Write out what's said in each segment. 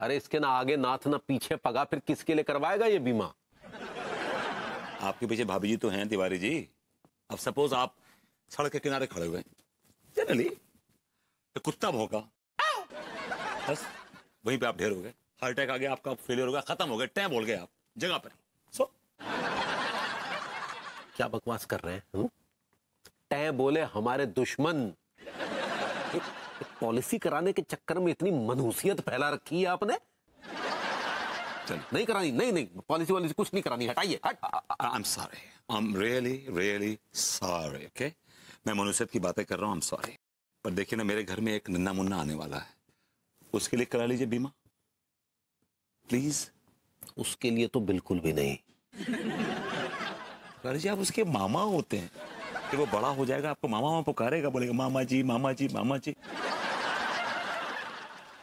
अरे इसके ना आगे नाथ ना पीछे पगा फिर किसके लिए करवाएगा ये बीमा आपके पीछे भाभी जी तो हैं तिवारी जी अब सपोज आप सड़क के किनारे खड़े हुए जनरली तो कुत्ता भोंका बस वहीं पे आप ढेर हो गए हार्ट अटैक आ गया आपका फेलियर हो गया खत्म हो गया टैब बोल गए आप जगह पर सो so, क्या बकवास कर रहे हैं टै बोले हमारे दुश्मन पॉलिसी कराने के चक्कर में इतनी मनहूसियत फैला रखी है आपने चल नहीं करानी नहीं नहीं पॉलिसी वाली कुछ नहीं करानी हटाइए हट I am sorry I am really really sorry okay मैं मनुष्यत की बातें कर रहा हूँ आई एम सॉरी पर देखिए ना मेरे घर में एक नन्ना मुन्ना आने वाला है उसके लिए करा लीजिए बीमा प्लीज उसके लिए तो बिल्कुल भी नहीं करा लीजिए आप उसके मामा होते हैं कि वो बड़ा हो जाएगा आपको मामा मामा पुकारेगा बोलेगा मामा जी मामा जी मामा जी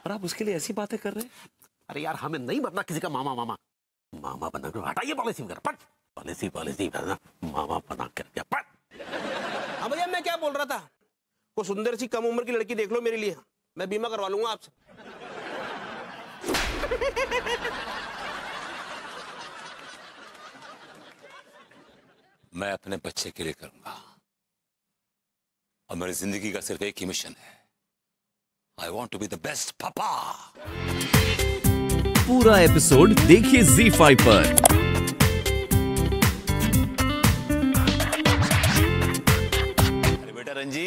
और आप उसके लिए ऐसी बातें कर रहे हैं अरे यार हमें नहीं बनना किसी का मामा मामा मामा बना कर हटाइए पॉलिसी पट पॉलिसी पॉलिसी मामा बना कर क्या पट हाँ भैया मैं क्या बोल रहा था कोई सुंदर सी कम उम्र की लड़की देख लो मेरे लिए मैं बीमा करवा लूंगा आपसे मैं अपने बच्चे के लिए करूंगा और मेरी जिंदगी का सिर्फ एक ही मिशन है I want to be the best पापा पूरा एपिसोड देखिए जी फाइव पर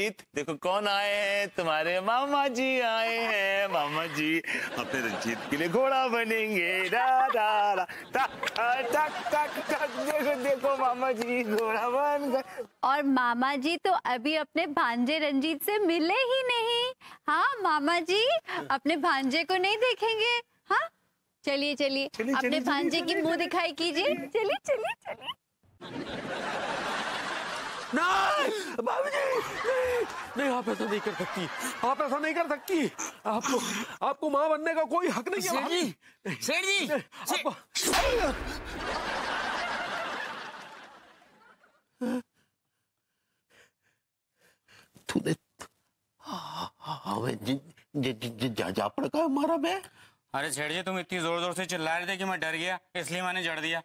रंजीत देखो कौन आए हैं तुम्हारे मामा जी आए हैं मामा जी अपने रंजीत के लिए घोड़ा बनेंगे दा दा दा टक टक टक टक देखो देखो मामा जी घोड़ा बन गए और मामा जी तो अभी अपने भांजे रंजीत से मिले ही नहीं हाँ मामा जी अपने भांजे को नहीं देखेंगे हाँ चलिए चलिए अपने भांजे की मुंह दिखाई कीजिए चलिए चलिए चलिए नहीं जी नहीं आप ऐसा नहीं कर सकती आप ऐसा नहीं कर सकती आपको आपको माँ बनने का कोई हक नहीं है जी सेठ जी तूने हमें का हमारा मैं अरे छेड़ जी तुम इतनी जोर जोर से चिल्ला रहे थे कि मैं डर गया इसलिए मैंने जड़ दिया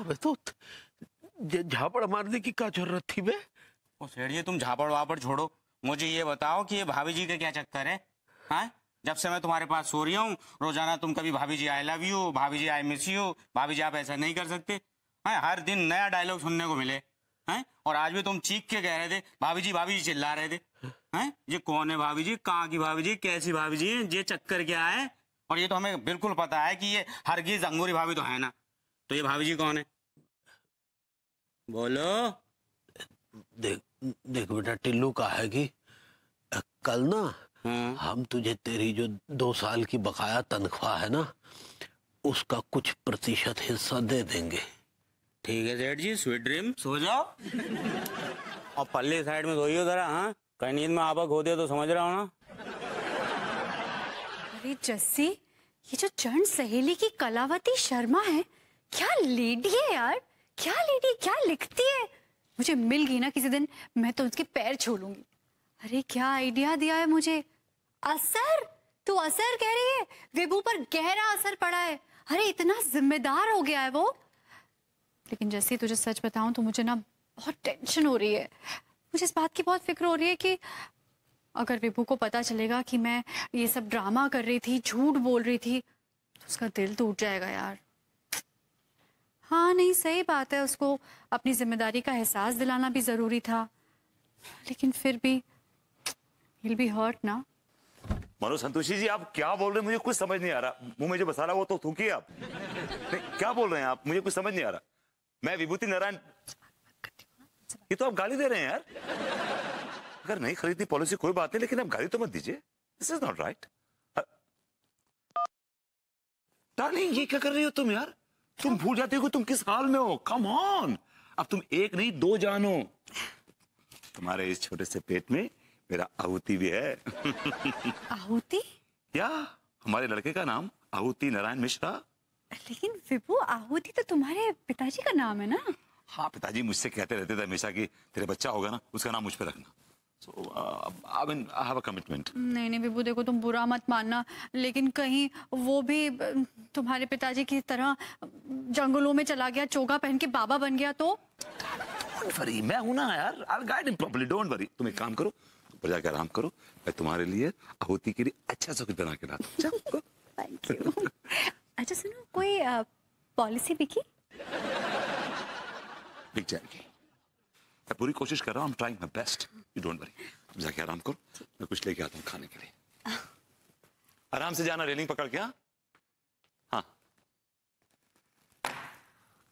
अबे तो झापड़ मारने की क्या जरूरत थी बे ओ जी तुम झापड़ वापड़ छोड़ो मुझे ये बताओ कि ये भाभी जी का क्या चक्कर है हाँ जब से मैं तुम्हारे पास सो रही हूँ रोजाना तुम कभी भाभी जी आई लव यू भाभी जी आई मिस यू भाभी जी आप ऐसा नहीं कर सकते हैं हाँ, हर दिन नया डायलॉग सुनने को मिले हैं हाँ? और आज भी तुम चीख के कह रहे थे भाभी जी भाभी जी चिल्ला रहे थे हैं हाँ? ये कौन है भाभी जी कहाँ की भाभी जी कैसी भाभी जी है ये चक्कर क्या है और ये तो हमें बिल्कुल पता है कि ये हरगिज अंगूरी भाभी तो है ना तो ये भाभी जी कौन है बोलो देख देख बेटा टिल्लू का है कि कल ना हाँ? हम तुझे तेरी जो दो साल की बकाया तनख्वाह है ना उसका कुछ प्रतिशत हिस्सा दे देंगे ठीक है सेठ जी स्वीट ड्रीम सो जाओ और पल्ले साइड में सोइयो जरा हाँ कहीं नींद में आपक हो दिया तो समझ रहा हो ना अरे जस्सी ये जो चरण सहेली की कलावती शर्मा है क्या लेडी है यार क्या लेडी क्या लिखती है मुझे मिल गई ना किसी दिन मैं तो उसके पैर छोड़ूंगी अरे क्या आइडिया दिया है मुझे असर तू असर कह रही है विभू पर गहरा असर पड़ा है अरे इतना जिम्मेदार हो गया है वो लेकिन जैसे तुझे सच बताऊं तो मुझे ना बहुत टेंशन हो रही है मुझे इस बात की बहुत फिक्र हो रही है कि अगर विभू को पता चलेगा कि मैं ये सब ड्रामा कर रही थी झूठ बोल रही थी तो उसका दिल टूट जाएगा यार हाँ नहीं सही बात है उसको अपनी जिम्मेदारी का एहसास दिलाना भी ज़रूरी था लेकिन फिर भी विल बी हर्ट ना मनो संतोषी जी आप क्या बोल रहे हैं मुझे कुछ समझ नहीं आ रहा मुंह में जो रहा वो तो थूकिए आप क्या बोल रहे हैं आप मुझे कुछ समझ नहीं आ रहा मैं विभूति नारायण ये तो आप गाली दे रहे हैं यार अगर नहीं खरीदनी पॉलिसी कोई बात नहीं लेकिन आप गाली तो मत दीजिए this is not right darling ये क्या कर रही हो तुम यार तुम भूल जाते हो तुम किस हाल में हो कम ऑन अब तुम एक नहीं दो जानो तुम्हारे इस छोटे से पेट में मेरा आहुति भी है आहुति क्या हमारे लड़के का नाम आहुति नारायण मिश्रा लेकिन विभू आहुति तो तुम्हारे पिताजी का नाम है ना हाँ पिताजी मुझसे कहते रहते थे हमेशा कि तेरे बच्चा होगा ना उसका नाम मुझ पर रखना So, uh, I mean, I have a commitment. नहीं नहीं विभू देखो तुम बुरा मत मानना लेकिन कहीं वो भी तुम्हारे पिताजी की तरह जंगलों में चला गया चोगा पहन के बाबा बन गया तो वरी मैं हूं ना यार I'll guide him properly. Don't worry. तुम एक काम करो प्रजा के आराम करो मैं तुम्हारे लिए आहुति के लिए अच्छा सा कुछ बना के ला अच्छा सुनो कोई पॉलिसी बिकी बिक जाएगी मैं पूरी कोशिश कर रहा हूँ trying my best you don't worry जाके आराम करो मैं कुछ लेके आता हूँ खाने के लिए आराम से जाना रेलिंग पकड़ के हाँ, हाँ।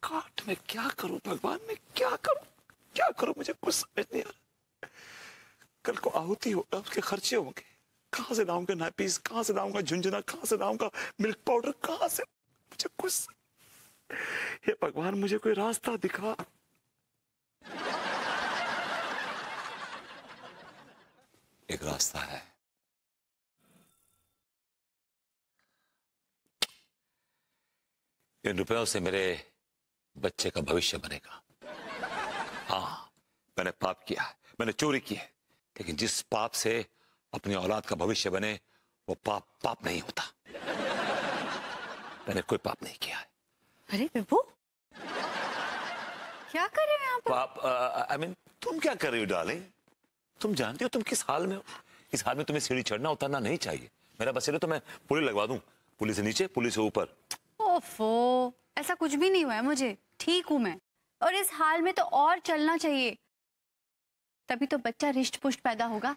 काट मैं क्या करूं भगवान मैं क्या करूं क्या करूं मुझे कुछ समझ नहीं आ रहा कल को आहुति हो उसके खर्चे होंगे कहां से लाऊंगा नापीस कहां से लाऊंगा झुंझुना कहां से लाऊंगा मिल्क पाउडर कहां से मुझे कुछ हे भगवान मुझे कोई रास्ता दिखा एक रास्ता है इन रुपयों से मेरे बच्चे का भविष्य बनेगा हाँ मैंने पाप किया है मैंने चोरी की है लेकिन जिस पाप से अपनी औलाद का भविष्य बने वो पाप पाप नहीं होता मैंने कोई पाप नहीं किया है अरे प्रभु क्या कर रहे हो आप आई मीन तुम क्या कर रही हो डालिंग तुम जानते हो तुम किस हाल में हो इस हाल में तुम्हें सीढ़ी चढ़ना उतरना नहीं चाहिए मेरा बसेरा तो मैं पुलिस लगवा दूं पुलिस नीचे पुलिस ऊपर ओफो ऐसा कुछ भी नहीं हुआ है मुझे ठीक हूं मैं और इस हाल में तो और चलना चाहिए तभी तो बच्चा रिष्ट पुष्ट पैदा होगा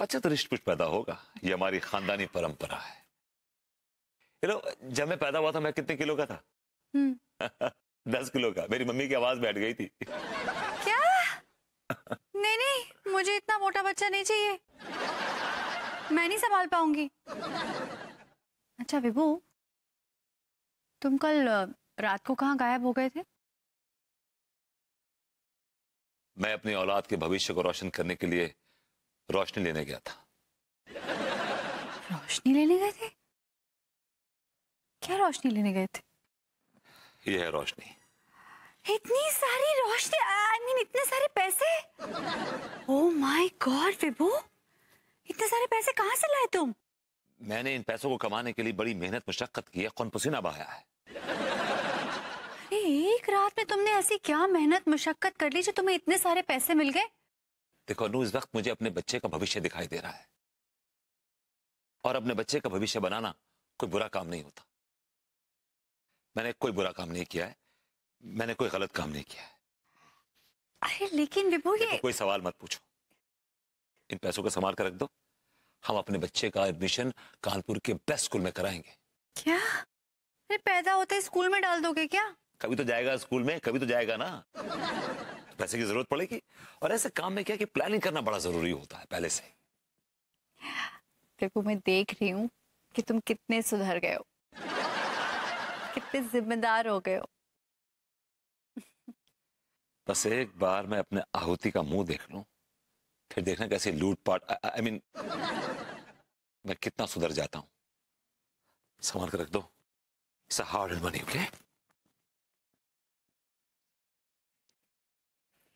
बच्चा तो रिष्ट पुष्ट पैदा होगा ये हमारी खानदानी परंपरा है जब मैं पैदा हुआ था मैं कितने किलो का था हम्म। दस किलो का मेरी मम्मी की आवाज बैठ गई थी क्या नहीं नहीं मुझे इतना मोटा बच्चा नहीं चाहिए मैं नहीं संभाल पाऊंगी अच्छा विभू तुम कल रात को कहा गायब हो गए थे मैं अपनी औलाद के भविष्य को रोशन करने के लिए रोशनी लेने गया था रोशनी लेने गए थे क्या रोशनी लेने गए थे यह है रोशनी इतनी सारी रोशनी आई मीन इतने सारे पैसे ओ माय गॉड विभू इतने सारे पैसे कहाँ से लाए तुम मैंने इन पैसों को कमाने के लिए बड़ी मेहनत मुशक्कत की है कौन पसीना बहाया है एक रात में तुमने ऐसी क्या मेहनत मुशक्कत कर ली जो तुम्हें इतने सारे पैसे मिल गए देखो नू इस वक्त मुझे अपने बच्चे का भविष्य दिखाई दे रहा है और अपने बच्चे का भविष्य बनाना कोई बुरा काम नहीं होता मैंने कोई बुरा काम नहीं किया है मैंने कोई गलत काम नहीं किया अरे लेकिन विभु ये कोई सवाल मत पूछो इन पैसों को संभाल कर रख दो हम अपने बच्चे का एडमिशन कानपुर के बेस्ट स्कूल में कराएंगे क्या अरे पैदा होते स्कूल में डाल दोगे क्या कभी तो जाएगा स्कूल में कभी तो जाएगा ना तो पैसे की जरूरत पड़ेगी और ऐसे काम में क्या कि प्लानिंग करना बड़ा जरूरी होता है पहले से देखो मैं देख रही हूँ कि तुम कितने सुधर गए हो कितने जिम्मेदार हो गए हो बस एक बार मैं अपने आहुति का मुंह देख लूं फिर देखना कैसे लूटपाट आई मीन मैं कितना सुधर जाता हूं संभाल कर रख दो हार्ड एंड मनी ओके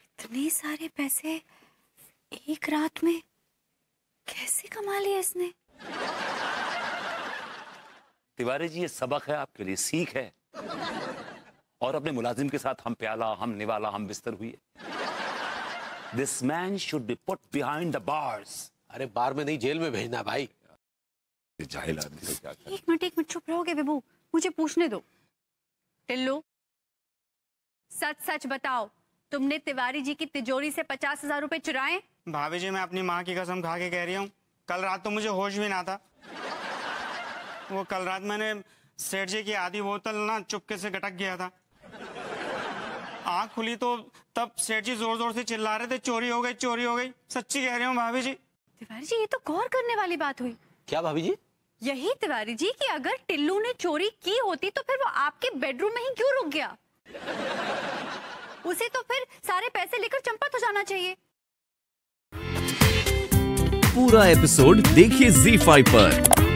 इतने सारे पैसे एक रात में कैसे कमा लिए इसने तिवारी जी ये सबक है आपके लिए सीख है और अपने मुलाजिम के साथ हम प्याला हम निवाला हम बिस्तर हुई है this man should be put behind the bars अरे बार में नहीं जेल में भेजना भाई जाहिल आदमी एक मिनट एक मिनट चुप रहोगे बेबू मुझे पूछने दो टिल्लू सच सच बताओ तुमने तिवारी जी की तिजोरी से पचास हजार रूपए चुराए भाभी जी मैं अपनी माँ की कसम खा के कह रही हूँ कल रात तो मुझे होश भी ना था वो कल रात मैंने सेठ जी की आधी बोतल ना चुपके से गटक गया था आंख खुली तो तब सेठ जी जोर जोर से चिल्ला रहे थे चोरी हो गई चोरी हो गई सच्ची कह रहे हो भाभी जी तिवारी जी ये तो गौर करने वाली बात हुई क्या भाभी जी यही तिवारी जी कि अगर टिल्लू ने चोरी की होती तो फिर वो आपके बेडरूम में ही क्यों रुक गया उसे तो फिर सारे पैसे लेकर चंपा तो जाना चाहिए पूरा एपिसोड देखिए Z5 पर